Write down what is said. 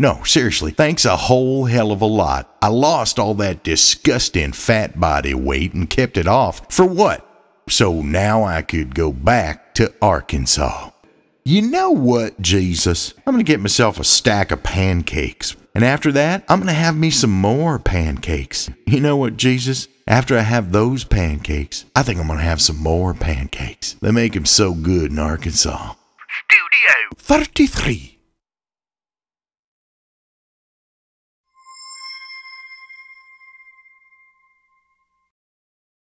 No, seriously, thanks a whole hell of a lot. I lost all that disgusting fat body weight and kept it off. For what? So now I could go back to Arkansas. You know what, Jesus? I'm going to get myself a stack of pancakes. And after that, I'm going to have me some more pancakes. You know what, Jesus? After I have those pancakes, I think I'm going to have some more pancakes. They make 'em so good in Arkansas. Studio 33.